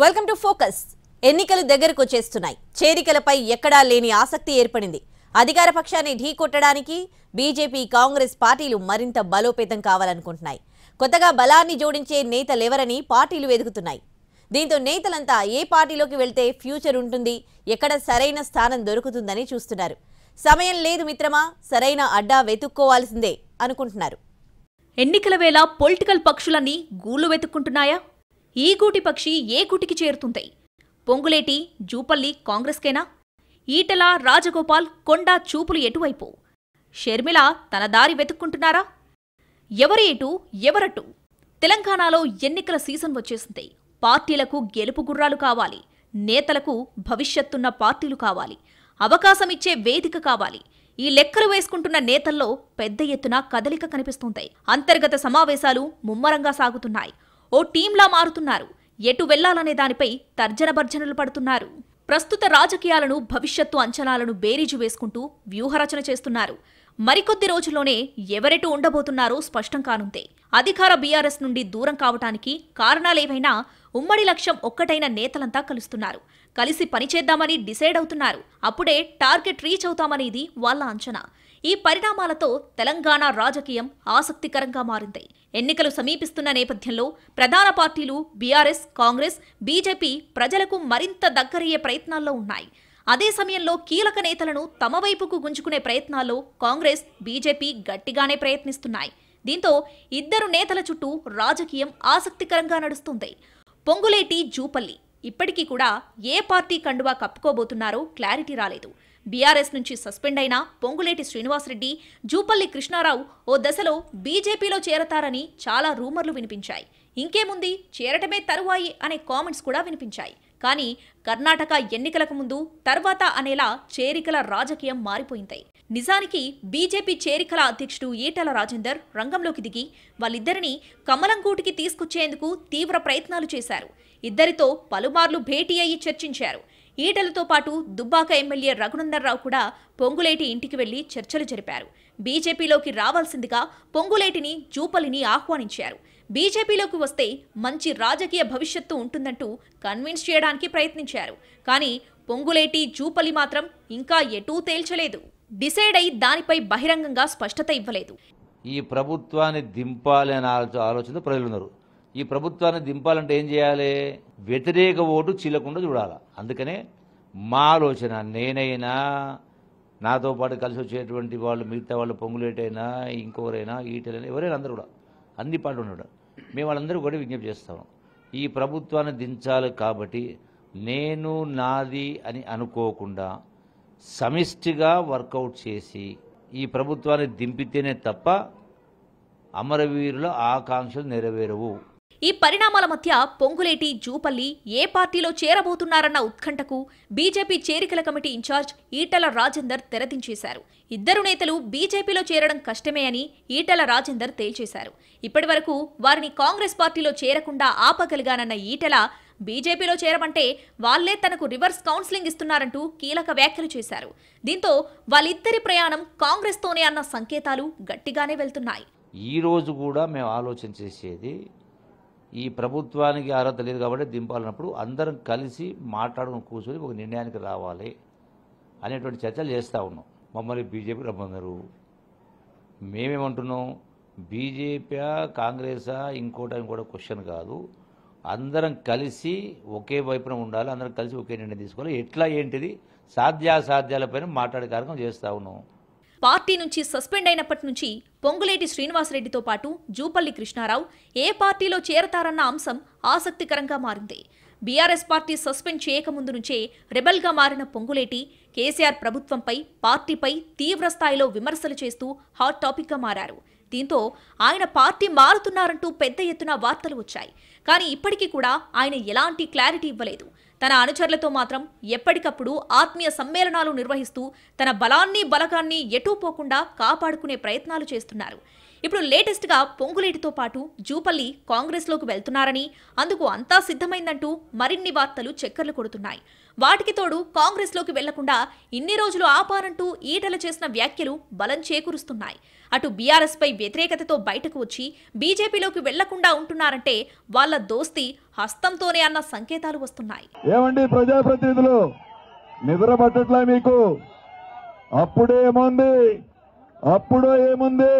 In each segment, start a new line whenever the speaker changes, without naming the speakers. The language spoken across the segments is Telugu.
వెల్కమ్ టు ఫోకస్ ఎన్నికలు దగ్గరకు వచ్చేస్తున్నాయి చేరికలపై ఎక్కడా లేని ఆసక్తి ఏర్పడింది అధికార పక్షాన్ని ఢీకొట్టడానికి బీజేపీ కాంగ్రెస్ పార్టీలు మరింత బలోపేతం కావాలనుకుంటున్నాయి కొత్తగా బలాన్ని జోడించే నేతలెవరని పార్టీలు వెతుకుతున్నాయి దీంతో నేతలంతా ఏ పార్టీలోకి వెళ్తే ఫ్యూచర్ ఉంటుంది ఎక్కడ సరైన స్థానం దొరుకుతుందని చూస్తున్నారు సమయం లేదు మిత్రమా సరైన అడ్డా వెతుక్కోవాల్సిందే అనుకుంటున్నారు ఎన్నికల వేళ పొలిటికల్ పక్షులన్నీ గూళ్ళు వెతుక్కుంటున్నాయా ఈ గూటి పక్షి
ఏ గూటికి చేరుతుంటాయి పొంగులేటి జూపల్లి కాంగ్రెస్కేనా ఈటల రాజగోపాల్ కొండా చూపులు ఎటువైపు షర్మిల తన దారి వెతుక్కుంటున్నారా ఎవరి ఎటు ఎవరటు తెలంగాణలో ఎన్నికల సీజన్ వచ్చేసింది పార్టీలకు గెలుపు గుర్రాలు కావాలి నేతలకు భవిష్యత్తున్న పార్టీలు కావాలి అవకాశమిచ్చే వేదిక కావాలి ఈ లెక్కలు వేసుకుంటున్న నేతల్లో పెద్ద ఎత్తున కదలిక కనిపిస్తుంది అంతర్గత సమావేశాలు ముమ్మరంగా సాగుతున్నాయి ఓ టీంలా మారుతున్నారు ఎటు వెళ్లాలనే దానిపై తర్జన భర్జనలు పడుతున్నారు ప్రస్తుత రాజకీయాలను భవిష్యత్తు అంచనాలను బేరీజు వేసుకుంటూ వ్యూహరచన చేస్తున్నారు మరికొద్ది రోజుల్లోనే ఎవరెటు ఉండబోతున్నారో స్పష్టం కానుందే అధికార బీఆర్ఎస్ నుండి దూరం కావటానికి కారణాలేవైనా ఉమ్మడి లక్ష్యం ఒక్కటైన నేతలంతా కలుస్తున్నారు కలిసి పనిచేద్దామని డిసైడ్ అవుతున్నారు అప్పుడే టార్గెట్ రీచ్ అవుతామనేది వాళ్ళ అంచనా ఈ పరిణామాలతో తెలంగాణ రాజకీయం ఆసక్తికరంగా మారింది ఎన్నికలు సమీపిస్తున్న నేపథ్యంలో ప్రధాన పార్టీలు బీఆర్ఎస్ కాంగ్రెస్ బీజేపీ ప్రజలకు మరింత దగ్గరయ్యే ప్రయత్నాల్లో ఉన్నాయి అదే సమయంలో కీలక నేతలను తమ వైపుకు గుంజుకునే ప్రయత్నాల్లో కాంగ్రెస్ బీజేపీ గట్టిగానే ప్రయత్నిస్తున్నాయి దీంతో ఇద్దరు నేతల చుట్టూ రాజకీయం ఆసక్తికరంగా నడుస్తుంది పొంగులేటి జూపల్లి ఇప్పటికీ కూడా ఏ పార్టీ కండువా కప్పుకోబోతున్నారో క్లారిటీ రాలేదు బీఆర్ఎస్ నుంచి సస్పెండ్ అయిన పొంగులేటి శ్రీనివాసరెడ్డి జూపల్లి కృష్ణారావు ఓ దశలో బీజేపీలో చేరతారని చాలా రూమర్లు వినిపించాయి ఇంకేముంది చేరటమే తరువాయి అనే కామెంట్స్ కూడా వినిపించాయి కానీ కర్ణాటక ఎన్నికలకు ముందు తర్వాత అనేలా చేరికల రాజకీయం మారిపోయింది నిజానికి బీజేపీ చేరికల అధ్యక్షుడు ఈటల రాజేందర్ రంగంలోకి దిగి వాళ్ళిద్దరిని కమలంకూటికి తీసుకొచ్చేందుకు తీవ్ర ప్రయత్నాలు చేశారు ఇద్దరితో పలుమార్లు భేటీ అయి చర్చించారు ఈటలతో పాటు దుబ్బాక ఎమ్మెల్యే రఘునందనరావు కూడా పొంగులేటి ఇంటికి వెళ్లి చర్చలు జరిపారు బీజేపీలోకి రావాల్సిందిగా పొంగులేటిని జూపలిని ఆహ్వానించారు బీజేపీలోకి వస్తే మంచి రాజకీయ భవిష్యత్తు ఉంటుందంటూ కన్విన్స్ చేయడానికి ప్రయత్నించారు కానీ పొంగులేటి జూపలి మాత్రం ఇంకా ఎటూ తేల్చలేదు డిసైడ్ అయి దానిపై బహిరంగంగా స్పష్టత ఇవ్వలేదు
ఈ ప్రభుత్వాన్ని దింపాలి అనే ఆలోచన ఉన్నారు ఈ ప్రభుత్వాన్ని దింపాలంటే ఏం చేయాలి వ్యతిరేక ఓటు చీలకుండా చూడాలి అందుకనే మా ఆలోచన నేనైనా నాతో పాటు కలిసి వచ్చేటువంటి వాళ్ళు మిగతా వాళ్ళు పొంగులేటైనా ఇంకొకరైనా ఈటలైనా ఎవరైనా అందరూ కూడా అన్ని పాటలు ఉండడం మేము వాళ్ళందరూ కూడా విజ్ఞప్తి చేస్తాం ఈ ప్రభుత్వాన్ని దించాలి కాబట్టి నేను నాది అని అనుకోకుండా సమిష్టిగా వర్కౌట్ చేసి ఈ ప్రభుత్వాన్ని దింపితేనే తప్ప అమరవీరుల ఆకాంక్షలు నెరవేరవు
ఈ పరిణామాల మధ్య పొంగులేటి జూపల్లి ఏ పార్టీలో చేరబోతున్నారన్న ఉత్కంఠకు బీజేపీ చేరికల కమిటీ ఇన్ఛార్జ్ ఈటల రాజేందర్ తెరదించేశారు ఇద్దరు నేతలు బీజేపీలో చేరడం కష్టమే అని ఈటల రాజేందర్ తేల్చేశారు ఇప్పటివరకు వారిని కాంగ్రెస్ పార్టీలో చేరకుండా ఆపగలిగానన్న ఈటల బీజేపీలో చేరమంటే వాళ్లే తనకు రివర్స్ కౌన్సిలింగ్ ఇస్తున్నారంటూ కీలక వ్యాఖ్యలు చేశారు దీంతో వాళ్ళిద్దరి ప్రయాణం కాంగ్రెస్తోనే అన్న సంకేతాలు గట్టిగానే వెళ్తున్నాయి
ఈ రోజు కూడా మేము ఆలోచన చేసేది ఈ ప్రభుత్వానికి అర్హత లేదు కాబట్టి దింపాలన్నప్పుడు అందరం కలిసి మాట్లాడుకుని కూర్చొని ఒక నిర్ణయానికి రావాలి అనేటువంటి చర్చలు చేస్తూ ఉన్నాం మమ్మల్ని బీజేపీ రమ్మన్నారు మేమేమంటున్నాం బీజేపీ కాంగ్రెసా ఇంకోట ఇంకోట క్వశ్చన్ కాదు అందరం కలిసి ఒకే వైపున ఉండాలి అందరం కలిసి ఒకే నిర్ణయం తీసుకోవాలి ఎట్లా ఏంటిది సాధ్యాసాధ్యాలపైన మాట్లాడే కార్యక్రమం చేస్తూ ఉన్నాం
పార్టీ నుంచి సస్పెండ్ అయినప్పటి నుంచి పొంగులేటి శ్రీనివాసరెడ్డితో పాటు జూపల్లి కృష్ణారావు ఏ పార్టీలో చేరతారన్న అంశం ఆసక్తికరంగా మారింది బీఆర్ఎస్ పార్టీ సస్పెండ్ చేయకముందు నుంచే రెబల్గా మారిన పొంగులేటి కేసీఆర్ ప్రభుత్వంపై పార్టీపై తీవ్రస్థాయిలో విమర్శలు చేస్తూ హాట్ టాపిక్గా మారారు దీంతో ఆయన పార్టీ మారుతున్నారంటూ పెద్ద ఎత్తున వార్తలు వచ్చాయి కానీ ఇప్పటికీ కూడా ఆయన ఎలాంటి క్లారిటీ ఇవ్వలేదు తన అనుచరులతో మాత్రం ఎప్పటికప్పుడు ఆత్మీయ సమ్మేళనాలు నిర్వహిస్తూ తన బలాన్ని బలకాన్ని ఎటూ పోకుండా కాపాడుకునే ప్రయత్నాలు చేస్తున్నారు ఇప్పుడు లేటెస్ట్గా పొంగులేటితో పాటు జూపల్లి కాంగ్రెస్లోకి వెళ్తున్నారని అందుకు అంతా సిద్ధమైందంటూ మరిన్ని వార్తలు చక్కర్లు కొడుతున్నాయి వాటికి తోడు కాంగ్రెస్లోకి వెళ్లకుండా ఇన్ని రోజులు ఆపారంటూ ఈటల చేసిన వ్యాఖ్యలు బలం చేకూరుస్తున్నాయి అటు బీఆర్ఎస్పై వ్యతిరేకతతో బయటకు వచ్చి బీజేపీలోకి వెళ్లకుండా ఉంటున్నారంటే వాళ్ళ దోస్తి హస్తంతోనే అన్న సంకేతాలు వస్తున్నాయి
ఏమండి ప్రజాప్రతినిధులు నిద్ర మీకు అప్పుడే ఏముంది అప్పుడో ఏముంది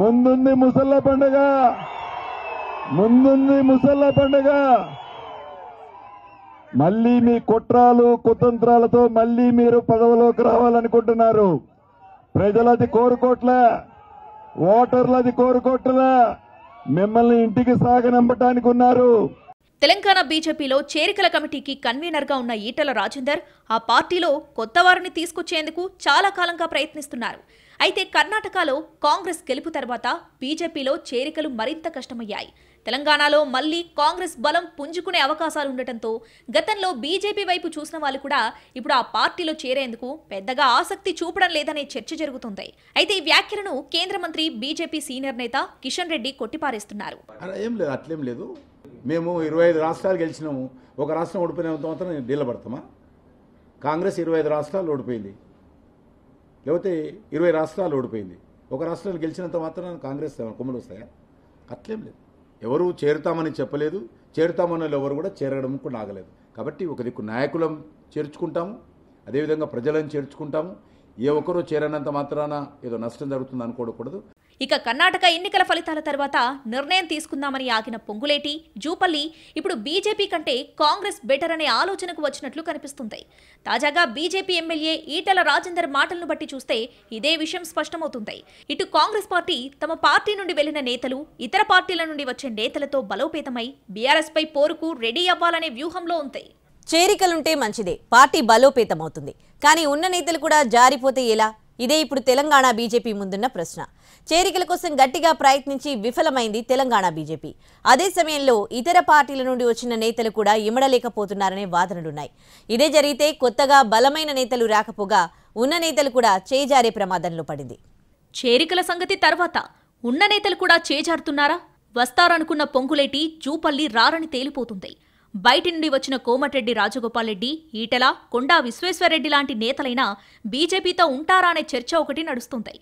ముందుంది ముసల్ల పండుగ ముందుంది ముసల్ల పండుగ మళ్ళీ మీ కుట్రాలు కుతంత్రాలతో మళ్ళీ మీరు పదవులోకి రావాలనుకుంటున్నారు ప్రజలది కోరుకోట్లే ఓటర్లది కోరుకోట్లే మిమ్మల్ని ఇంటికి సాగనంపటానికి ఉన్నారు
తెలంగాణ బీజేపీలో చేరికల కమిటీకి కన్వీనర్గా ఉన్న ఈటల రాజేందర్ ఆ పార్టీలో కొత్త వారిని తీసుకొచ్చేందుకు చాలా కాలంగా ప్రయత్నిస్తున్నారు అయితే కర్ణాటకలో కాంగ్రెస్ గెలుపు తర్వాత బీజేపీలో చేరికలు మరింత కష్టమయ్యాయి తెలంగాణలో మళ్లీ కాంగ్రెస్ బలం పుంజుకునే అవకాశాలు ఉండటంతో గతంలో బీజేపీ వైపు చూసిన వాళ్ళు కూడా ఇప్పుడు ఆ పార్టీలో చేరేందుకు పెద్దగా ఆసక్తి చూపడం లేదనే చర్చ జరుగుతుంది అయితే ఈ వ్యాఖ్యలను కేంద్ర మంత్రి బీజేపీ సీనియర్ నేత కిషన్ రెడ్డి కొట్టిపారేస్తున్నారు
లేదు అట్లేం లేదు మేము ఇరవై ఐదు రాష్ట్రాలు గెలిచినాము ఒక రాష్ట్రం ఓడిపోయినంత మాత్రం డీలబడతామా కాంగ్రెస్ ఇరవై ఐదు రాష్ట్రాలు ఓడిపోయింది లేకపోతే ఇరవై రాష్ట్రాలు ఓడిపోయింది ఒక రాష్ట్రాలు గెలిచినంత మాత్రం కాంగ్రెస్ కొమ్మలు వస్తాయా అట్లేం లేదు ఎవరు చేరుతామని చెప్పలేదు చేరుతామని ఎవరు కూడా చేరడం కూడా ఆగలేదు కాబట్టి ఒక దిక్కు నాయకులం చేర్చుకుంటాము అదేవిధంగా ప్రజలను చేర్చుకుంటాము ఏ ఒక్కరూ చేరనంత మాత్రాన ఏదో నష్టం జరుగుతుంది అనుకోకూడదు
ఇక కర్ణాటక ఎన్నికల ఫలితాల తర్వాత నిర్ణయం తీసుకుందామని ఆగిన పొంగులేటి జూపల్లి ఇప్పుడు బీజేపీ కంటే కాంగ్రెస్ బెటర్ అనే ఆలోచనకు వచ్చినట్లు కనిపిస్తుంది తాజాగా బీజేపీ ఎమ్మెల్యే ఈటల రాజేందర్ మాటలను బట్టి చూస్తే ఇదే విషయం స్పష్టమవుతుంది ఇటు కాంగ్రెస్ పార్టీ తమ పార్టీ నుండి వెళ్లిన నేతలు ఇతర పార్టీల నుండి వచ్చే నేతలతో బలోపేతమై బీఆర్ఎస్ పై పోరుకు రెడీ అవ్వాలనే
వ్యూహంలో ఉంది చేరికలుంటే మంచిదే పార్టీ బలోపేతమవుతుంది కానీ ఉన్న నేతలు కూడా జారిపోతే ఎలా ఇదే ఇప్పుడు తెలంగాణ బీజేపీ ముందున్న ప్రశ్న చేరికల కోసం గట్టిగా ప్రయత్నించి విఫలమైంది తెలంగాణ బీజేపీ అదే సమయంలో ఇతర పార్టీల నుండి వచ్చిన నేతలు కూడా ఇమడలేకపోతున్నారనే వాదనలున్నాయి ఇదే జరిగితే కొత్తగా బలమైన నేతలు రాకపోగా ఉన్న నేతలు కూడా చేజారే ప్రమాదంలో పడింది చేరికల సంగతి తర్వాత ఉన్న నేతలు
కూడా చేజారుతున్నారా వస్తారనుకున్న పొంగులేటి చూపల్లి రారని తేలిపోతుంది బయటి నుండి వచ్చిన కోమటిరెడ్డి రాజగోపాల్ రెడ్డి ఈటల కొండా విశ్వేశ్వరరెడ్డి లాంటి నేతలైనా బీజేపీతో ఉంటారా అనే చర్చ ఒకటి నడుస్తుంది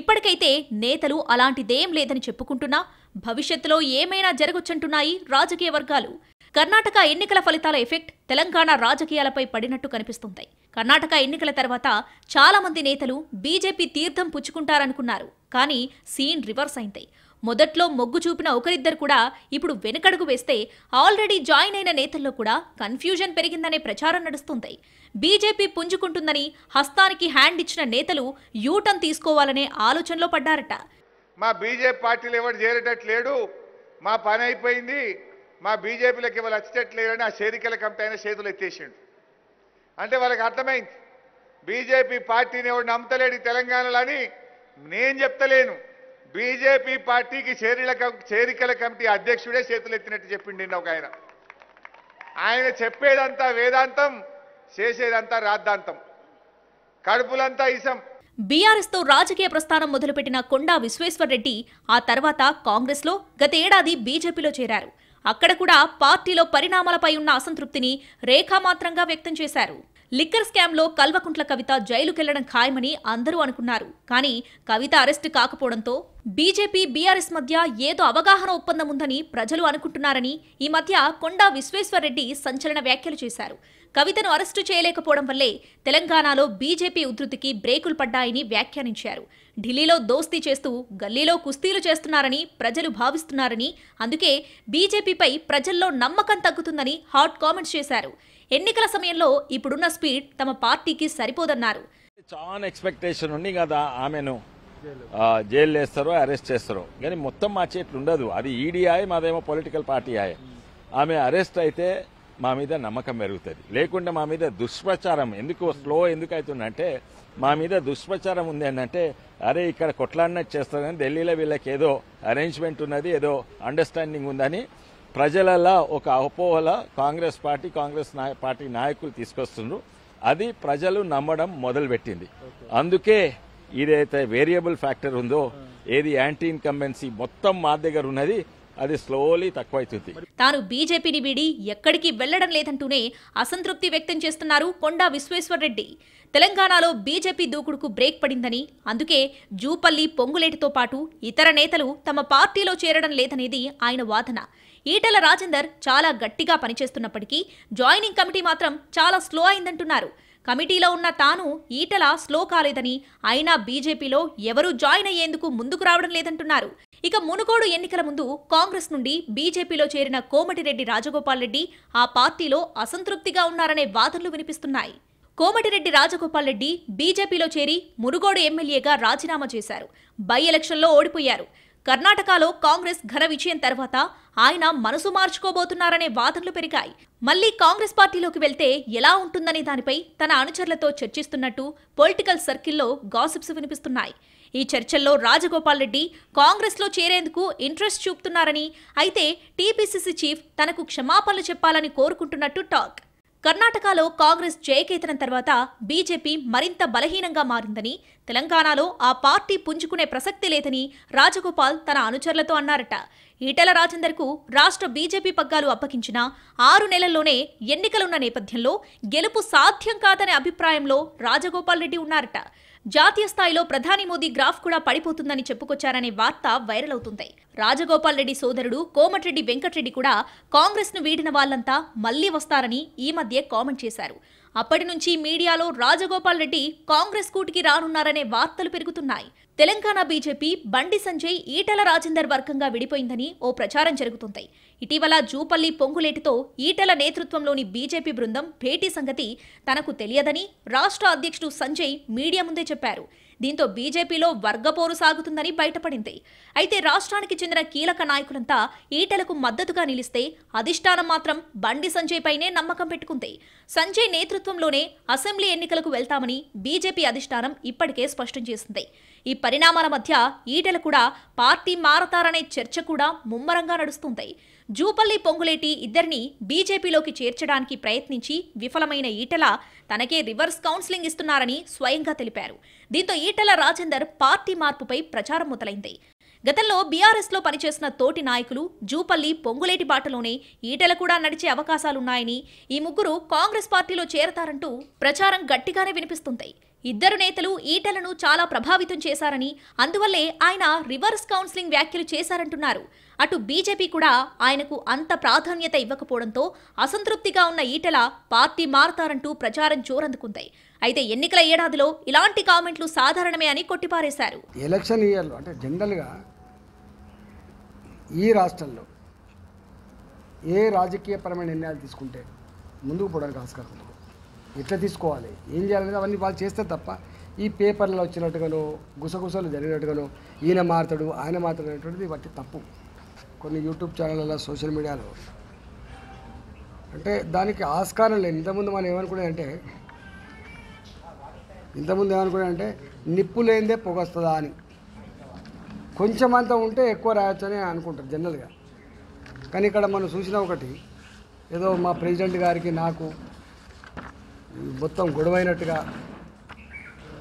ఇప్పటికైతే నేతలు అలాంటిదేం లేదని చెప్పుకుంటున్నా భవిష్యత్తులో ఏమైనా జరగొచ్చంటున్నాయి రాజకీయ వర్గాలు కర్ణాటక ఎన్నికల ఫలితాల ఎఫెక్ట్ తెలంగాణ రాజకీయాలపై పడినట్టు కనిపిస్తుంది కర్ణాటక ఎన్నికల తర్వాత చాలామంది నేతలు బీజేపీ తీర్థం పుచ్చుకుంటారనుకున్నారు కానీ సీన్ రివర్స్ అయింది మొదట్లో మొగ్గు చూపిన ఒకరిద్దరు కూడా ఇప్పుడు వెనకడుగు వేస్తే ఆల్రెడీ జాయిన్ అయిన నేతల్లో కూడా కన్ఫ్యూజన్ పెరిగిందనే ప్రచారం నడుస్తుంది బీజేపీ పుంజుకుంటుందని హస్తానికి హ్యాండ్ ఇచ్చిన నేతలు యూటర్న్ తీసుకోవాలనే ఆలోచనలో పడ్డారట మా బీజేపీ
పార్టీలు ఎవరు చేరేటట్లేడు మా పని అయిపోయింది మా బీజేపీలకు ఇవాళ వచ్చేటట్లేదని ఆ చేరికల కమిటీ అయిన చేతులు ఎత్తేసిండు అంటే వాళ్ళకి అర్థమైంది బీజేపీ పార్టీని ఎవడు నమ్మతలేడు తెలంగాణలో అని నేను చెప్తలేను బీజేపీ పార్టీకి చేరిల చేరికల కమిటీ అధ్యక్షుడే చేతులు ఎత్తినట్టు చెప్పిండి ఒక ఆయన
ఆయన చెప్పేదంతా వేదాంతం చేసేదంతా రాద్ధాంతం కడుపులంతా ఇసం బీఆర్ఎస్తో రాజకీయ ప్రస్థానం మొదలుపెట్టిన కొండా విశ్వేశ్వర్రెడ్డి ఆ తర్వాత కాంగ్రెస్లో గతేడాది బీజేపీలో చేరారు అక్కడ కూడా పార్టీలో పరిణామాలపై ఉన్న అసంతృప్తిని రేఖామాత్రంగా వ్యక్తం చేశారు లిక్కర్ స్కామ్లో కల్వకుంట్ల కవిత జైలుకెళ్లడం ఖాయమని అందరూ అనుకున్నారు కానీ కవిత అరెస్టు కాకపోవడంతో బీజేపీ బీఆర్ఎస్ మధ్య ఏదో అవగాహన ఒప్పందం ఉందని ప్రజలు అనుకుంటున్నారని ఈ మధ్య కొండా విశ్వేశ్వరరెడ్డి సంచలన వ్యాఖ్యలు చేశారు కవితను అరెస్టు చేయలేకపోవడం వల్లే తెలంగాణలో బీజేపీ ఉధృతికి బ్రేకులు పడ్డాయని వ్యాఖ్యానించారు ఢిల్లీలో దోస్తీ చేస్తూ గల్లీలో కుస్తీలు చేస్తున్నారని ప్రజలు భావిస్తున్నారని అందుకే బీజేపీపై ప్రజల్లో నమ్మకం తగ్గుతుందని హాట్ కామెంట్స్ చేశారు ఎన్నికల సమయంలో ఇప్పుడున్న స్పీడ్ తమ పార్టీకి సరిపోదన్నారు
చాలా ఎక్స్పెక్టేషన్ ఉంది కదా ఆమెను జైలు వేస్తారో అరెస్ట్ చేస్తారో కానీ మొత్తం మా చేతులు ఉండదు అది ఈడీఐ e మాదేమో పొలిటికల్ పార్టీ ఆయే ఆమె అరెస్ట్ అయితే మా మీద నమ్మకం పెరుగుతుంది లేకుండా మా మీద దుష్ప్రచారం ఎందుకు స్లో ఎందుకు అవుతుందంటే మా మీద దుష్ప్రచారం ఉంది అంటే అరే ఇక్కడ కొట్లాడినట్టు చేస్తారని ఢిల్లీలో వీళ్ళకి ఏదో అరేంజ్మెంట్ ఉన్నది ఏదో అండర్స్టాండింగ్ ఉందని ప్రజలలా ఒక అపోహల కాంగ్రెస్ పార్టీ కాంగ్రెస్ పార్టీ నాయకులు తీసుకొస్తున్నారు అది ప్రజలు నమ్మడం మొదలుపెట్టింది అందుకే ఇదైతే వేరియబుల్ ఫ్యాక్టర్ ఉందో ఏది యాంటీ ఇన్కంబెన్సీ మొత్తం మా దగ్గర ఉన్నది అది స్లోలీ తక్కువైతుంది
తాను బీజేపీని వీడి ఎక్కడికి వెళ్లడం లేదంటూనే అసంతృప్తి వ్యక్తం చేస్తున్నారు కొండా విశ్వేశ్వరరెడ్డి తెలంగాణలో బీజేపీ దూకుడుకు బ్రేక్ పడిందని అందుకే జూపల్లి పొంగులేటితో పాటు ఇతర నేతలు తమ పార్టీలో చేరడం లేదనేది ఆయన వాదన ఈటల రాజేందర్ చాలా గట్టిగా పనిచేస్తున్నప్పటికీ జాయినింగ్ కమిటీ మాత్రం చాలా స్లో అయిందంటున్నారు కమిటీలో ఉన్న తాను ఈటల స్లో కాలేదని అయినా బీజేపీలో ఎవరూ జాయిన్ అయ్యేందుకు ముందుకు రావడం లేదంటున్నారు ఇక మునుగోడు ఎన్నికల ముందు కాంగ్రెస్ నుండి బీజేపీలో చేరిన కోమటిరెడ్డి రాజగోపాల్ రెడ్డి ఆ పార్టీలో అసంతృప్తిగా ఉన్నారనే వాదనలు వినిపిస్తున్నాయి కోమటిరెడ్డి రాజగోపాల్ రెడ్డి బీజేపీలో చేరి మునుగోడు ఎమ్మెల్యేగా రాజీనామా చేశారు బై ఎలక్షన్లో ఓడిపోయారు కర్ణాటకలో కాంగ్రెస్ ఘన విజయం తర్వాత ఆయన మనసు మార్చుకోబోతున్నారనే వాదనలు పెరిగాయి మళ్లీ కాంగ్రెస్ పార్టీలోకి వెళ్తే ఎలా ఉంటుందనే దానిపై తన అనుచరులతో చర్చిస్తున్నట్టు పొలిటికల్ సర్కిల్లో గాసిప్స్ వినిపిస్తున్నాయి ఈ చర్చల్లో రాజగోపాల్ రెడ్డి కాంగ్రెస్లో చేరేందుకు ఇంట్రెస్ట్ చూపుతున్నారని అయితే టీపీసీసీ చీఫ్ తనకు క్షమాపణలు చెప్పాలని కోరుకుంటున్నట్టు టాక్ కర్ణాటకలో కాంగ్రెస్ జయకేతనం తర్వాత బీజేపీ మరింత బలహీనంగా మారిందని తెలంగాణలో ఆ పార్టీ పుంజుకునే ప్రసక్తి లేదని రాజగోపాల్ తన అనుచరులతో అన్నారట రాజేందర్ రాజేందర్కు రాష్ట్ర బీజేపీ పగ్గాలు అప్పగించిన ఆరు నెలల్లోనే ఎన్నికలున్న నేపథ్యంలో గెలుపు సాధ్యం కాదనే అభిప్రాయంలో రాజగోపాల్ రెడ్డి ఉన్నారట జాతీయ స్థాయిలో ప్రధాని మోదీ గ్రాఫ్ కూడా పడిపోతుందని చెప్పుకొచ్చారనే వార్త వైరల్ అవుతుంది రాజగోపాల్ రెడ్డి సోదరుడు కోమటిరెడ్డి వెంకటరెడ్డి కూడా కాంగ్రెస్ను వీడిన వాళ్లంతా మళ్లీ వస్తారని ఈ మధ్య కామెంట్ చేశారు అప్పటి నుంచి మీడియాలో రాజగోపాల్ రెడ్డి కాంగ్రెస్ కూటికి రానున్నారనే వార్తలు పెరుగుతున్నాయి తెలంగాణ బీజేపీ బండి సంజయ్ ఈటల రాజేందర్ వర్గంగా విడిపోయిందని ఓ ప్రచారం జరుగుతుంది ఇటీవల జూపల్లి పొంగులేటితో ఈటల నేతృత్వంలోని బీజేపీ బృందం భేటీ సంగతి తనకు తెలియదని రాష్ట్ర అధ్యక్షుడు సంజయ్ మీడియా ముందే చెప్పారు దీంతో బీజేపీలో వర్గపోరు సాగుతుందని బయటపడింది అయితే రాష్ట్రానికి చెందిన కీలక నాయకులంతా ఈటలకు మద్దతుగా నిలిస్తే అధిష్టానం మాత్రం బండి సంజయ్పైనే నమ్మకం పెట్టుకుంది సంజయ్ నేతృత్వంలోనే అసెంబ్లీ ఎన్నికలకు వెళ్తామని బీజేపీ అధిష్టానం ఇప్పటికే స్పష్టం చేసింది ఈ పరిణామాల మధ్య ఈటలు కూడా పార్టీ మారతారనే చర్చ కూడా ముమ్మరంగా నడుస్తుంది జూపల్లి పొంగులేటి ఇద్దరిని బీజేపీలోకి చేర్చడానికి ప్రయత్నించి విఫలమైన ఈటల తనకే రివర్స్ కౌన్సిలింగ్ ఇస్తున్నారని స్వయంగా తెలిపారు దీంతో ఈటల రాజేందర్ పార్టీ మార్పుపై ప్రచారం మొదలైంది గతంలో బీఆర్ఎస్లో పనిచేసిన తోటి నాయకులు జూపల్లి పొంగులేటి బాటలోనే ఈటల కూడా నడిచే అవకాశాలున్నాయని ఈ ముగ్గురు కాంగ్రెస్ పార్టీలో చేరతారంటూ ప్రచారం గట్టిగానే వినిపిస్తుంది ఇద్దరు నేతలు ఈటలను చాలా ప్రభావితం చేశారని అందువల్లే ఆయన రివర్స్ కౌన్సిలింగ్ వ్యాఖ్యలు చేశారంటున్నారు అటు బీజేపీ కూడా ఆయనకు అంత ప్రాధాన్యత ఇవ్వకపోవడంతో అసంతృప్తిగా ఉన్న ఈటల పార్టీ మారతారంటూ ప్రచారం చోరందుకుంది అయితే ఎన్నికల ఏడాదిలో ఇలాంటి కామెంట్లు సాధారణమే అని కొట్టిపారేశారు
ఎలక్షన్ ఇయర్లో అంటే జనరల్గా ఈ రాష్ట్రంలో ఏ రాజకీయపరమైన నిర్ణయాలు తీసుకుంటే ముందుకు పోవడానికి ఆస్కారం ఎట్లా తీసుకోవాలి ఏం చేయాలనేది అవన్నీ వాళ్ళు చేస్తే తప్ప ఈ పేపర్లో వచ్చినట్టుగాను గుసగుసలు జరిగినట్టుగాను ఈయన మారుతాడు ఆయన మారుతాడు అనేటువంటిది బట్టి తప్పు కొన్ని యూట్యూబ్ ఛానళ్ళలో సోషల్ మీడియాలో అంటే దానికి ఆస్కారం లేదు ఇంతకుముందు మనం ఏమనుకునేదంటే ఇంతకుముందు అంటే నిప్పు లేనిదే పొగొస్తుందా అని కొంచెం అంత ఉంటే ఎక్కువ రాయొచ్చని అనుకుంటారు జనరల్గా కానీ ఇక్కడ మనం చూసిన ఒకటి ఏదో మా ప్రెసిడెంట్ గారికి నాకు మొత్తం గొడవైనట్టుగా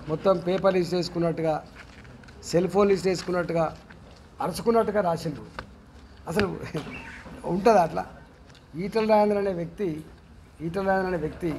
మొత్తం పేపర్లు చేసుకున్నట్టుగా సెల్ ఫోన్ యూజ్ చేసుకున్నట్టుగా అరుచుకున్నట్టుగా రాసిండు అసలు ఉంటుంది అట్లా ఈటల రాజేంద్ర అనే వ్యక్తి ఈటల రాజేంద్ర అనే వ్యక్తి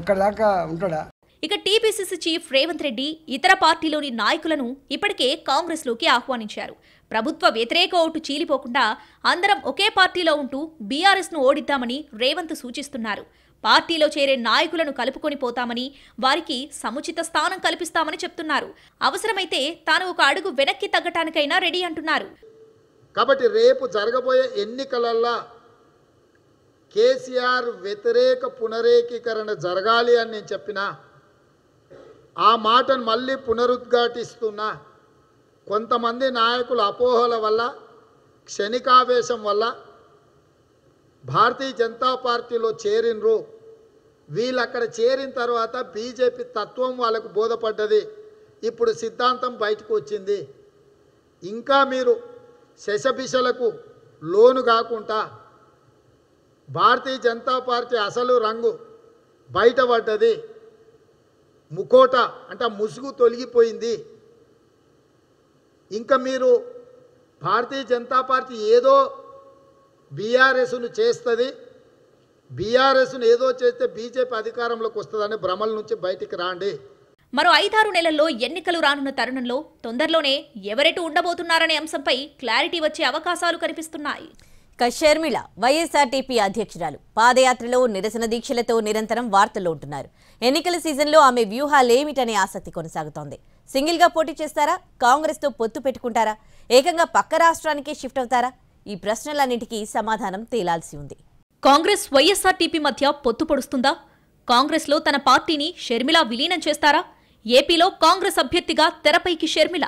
అక్కడ దాకా ఉంటాడా
ఇక టీపీసీసీ చీఫ్ రేవంత్ రెడ్డి ఇతర పార్టీలోని నాయకులను ఇప్పటికే కాంగ్రెస్లోకి ఆహ్వానించారు ప్రభుత్వ వ్యతిరేక ఓటు చీలిపోకుండా అందరం ఒకే పార్టీలో ఉంటూ బీఆర్ఎస్ను ఓడిద్దామని రేవంత్ సూచిస్తున్నారు పార్టీలో చేరే నాయకులను కలుపుకొని పోతామని వారికి సముచిత స్థానం కల్పిస్తామని చెప్తున్నారు అవసరమైతే తాను ఒక అడుగు వెనక్కి తగ్గటానికైనా రెడీ అంటున్నారు కాబట్టి
రేపు జరగబోయే ఎన్నికలల్లా కేసీఆర్ వ్యతిరేక పునరేకీకరణ జరగాలి అని నేను చెప్పినా ఆ మాటను మళ్ళీ పునరుద్ఘాటిస్తున్నా కొంతమంది నాయకుల అపోహల వల్ల క్షణికావేశం వల్ల భారతీయ జనతా పార్టీలో చేరినరు వీళ్ళు అక్కడ చేరిన తర్వాత బీజేపీ తత్వం వాళ్ళకు బోధపడ్డది ఇప్పుడు సిద్ధాంతం బయటకు వచ్చింది ఇంకా మీరు శశభిషలకు లోను కాకుండా భారతీయ జనతా పార్టీ అసలు రంగు బయటపడ్డది ముకోట అంటే ముసుగు తొలగిపోయింది ఇంకా మీరు భారతీయ జనతా పార్టీ ఏదో బీఆర్ఎస్ను చేస్తుంది బీఆర్ఎస్ను ఏదో చేస్తే బీజేపీ అధికారంలోకి వస్తుందని భ్రమల నుంచి బయటికి రాండి
మరో ఐదారు నెలల్లో ఎన్నికలు రానున్న తరుణంలో తొందరలోనే ఎవరెటు ఉండబోతున్నారనే అంశంపై క్లారిటీ వచ్చే అవకాశాలు కనిపిస్తున్నాయి
ఇక వైఎస్ఆర్టీపీ అధ్యక్షురాలు పాదయాత్రలో నిరసన దీక్షలతో నిరంతరం వార్తల్లో ఉంటున్నారు ఎన్నికల సీజన్లో ఆమె వ్యూహాలేమిటనే ఆసక్తి కొనసాగుతోంది సింగిల్గా పోటీ చేస్తారా కాంగ్రెస్తో పొత్తు పెట్టుకుంటారా ఏకంగా పక్క రాష్ట్రానికే షిఫ్ట్ అవుతారా ఈ ప్రశ్నలన్నింటికీ సమాధానం తేలాల్సి ఉంది కాంగ్రెస్
వైఎస్ఆర్టీపీ మధ్య పొత్తు పొడుస్తుందా కాంగ్రెస్లో తన పార్టీని షర్మిల విలీనం చేస్తారా ఏపీలో కాంగ్రెస్ అభ్యర్థిగా తెరపైకి షర్మిల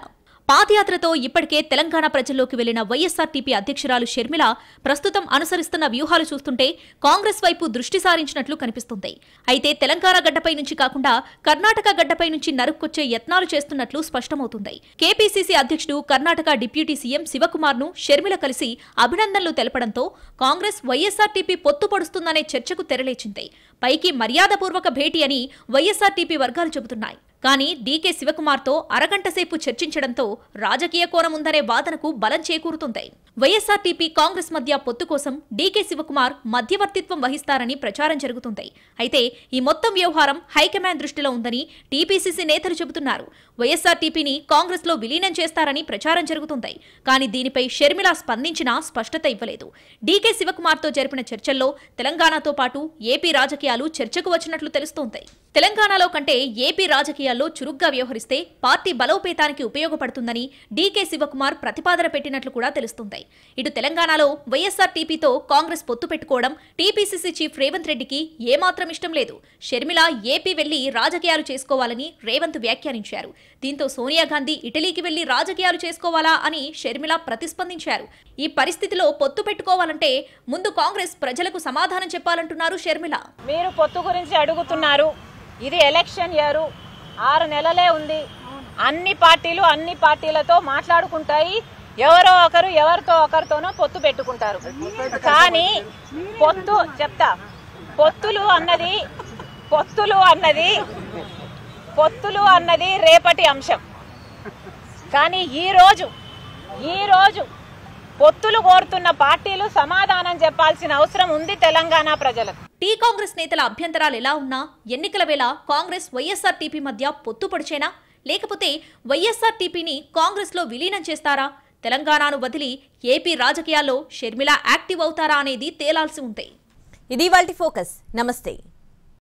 పాదయాత్రతో ఇప్పటికే తెలంగాణ ప్రజల్లోకి వెళ్లిన వైఎస్ఆర్టీపీ అధ్యక్షురాలు షర్మిల ప్రస్తుతం అనుసరిస్తున్న వ్యూహాలు చూస్తుంటే కాంగ్రెస్ వైపు దృష్టి సారించినట్లు కనిపిస్తుంది అయితే తెలంగాణ గడ్డపై నుంచి కాకుండా కర్ణాటక గడ్డపై నుంచి నరుక్కొచ్చే యత్నాలు చేస్తున్నట్లు స్పష్టమవుతుంది కేపీసీసీ అధ్యక్షుడు కర్ణాటక డిప్యూటీ సీఎం శివకుమార్ ను షర్మిల కలిసి అభినందనలు తెలపడంతో కాంగ్రెస్ వైఎస్ఆర్టీపీ పొత్తు పడుస్తుందనే చర్చకు తెరలేచింది పైకి మర్యాదపూర్వక భేటీ అని వైఎస్ఆర్టీపీ వర్గాలు చెబుతున్నాయి కానీ డీకే శివకుమార్తో అరగంటసేపు చర్చించడంతో రాజకీయ కోణం ఉందనే వాదనకు బలం చేకూరుతుంది వైఎస్ఆర్టీపీ కాంగ్రెస్ మధ్య పొత్తు కోసం డీకే శివకుమార్ మధ్యవర్తిత్వం వహిస్తారని ప్రచారం జరుగుతుంది అయితే ఈ మొత్తం వ్యవహారం హైకమాండ్ దృష్టిలో ఉందని టీపీసీసీ నేతలు చెబుతున్నారు వైఎస్ఆర్టీపీని కాంగ్రెస్లో విలీనం చేస్తారని ప్రచారం జరుగుతుంది కానీ దీనిపై షర్మిల స్పందించినా స్పష్టత ఇవ్వలేదు డీకే శివకుమార్తో జరిపిన చర్చల్లో తెలంగాణతో పాటు ఏపీ రాజకీయాలు చర్చకు వచ్చినట్లు తెలుస్తోంది తెలంగాణలో కంటే ఏపీ రాజకీయాల్లో చురుగ్గా వ్యవహరిస్తే పార్టీ బలోపేతానికి ఉపయోగపడుతుందని డీకే శివకుమార్ ప్రతిపాదన పెట్టినట్లు కూడా తెలుస్తుంది ఇటు తెలంగాణలో వైఎస్ఆర్ టీపీతో కాంగ్రెస్ పొత్తు పెట్టుకోవడం టీపీసీసీ చీఫ్ రేవంత్ రెడ్డికి ఏమాత్రం ఇష్టం లేదు షర్మిల ఏపీ వెళ్లి రాజకీయాలు చేసుకోవాలని రేవంత్ వ్యాఖ్యానించారు దీంతో సోనియా గాంధీ ఇటలీకి వెళ్లి రాజకీయాలు చేసుకోవాలా అని షర్మిల ప్రతిస్పందించారు ఈ పరిస్థితిలో పొత్తు పెట్టుకోవాలంటే ముందు కాంగ్రెస్ ప్రజలకు సమాధానం
చెప్పాలంటున్నారు షర్మిల మీరు పొత్తు గురించి అడుగుతున్నారు ఇది ఎలక్షన్ ఇయర్ ఆరు నెలలే ఉంది అన్ని పార్టీలు అన్ని పార్టీలతో మాట్లాడుకుంటాయి ఎవరో
ఒకరు ఎవరితో ఒకరితోనో పొత్తు పెట్టుకుంటారు కానీ పొత్తు చెప్తా పొత్తులు అన్నది పొత్తులు అన్నది పొత్తులు
అన్నది రేపటి అంశం కానీ ఈరోజు ఈరోజు పొత్తులు కోరుతున్న పార్టీలు సమాధానం చెప్పాల్సిన అవసరం ఉంది తెలంగాణ
ప్రజలకు టీ కాంగ్రెస్ నేతల అభ్యంతరాలు ఎలా ఉన్నా ఎన్నికల వేళ కాంగ్రెస్ వైఎస్ఆర్టీపీ మధ్య పొత్తు పొడిచేనా లేకపోతే వైఎస్ఆర్ టీపీని కాంగ్రెస్లో విలీనం చేస్తారా తెలంగాణను వదిలి ఏపీ రాజకీయాల్లో షర్మిల యాక్టివ్ అవుతారా అనేది తేలాల్సి ఉంది ఇది ఫోకస్
నమస్తే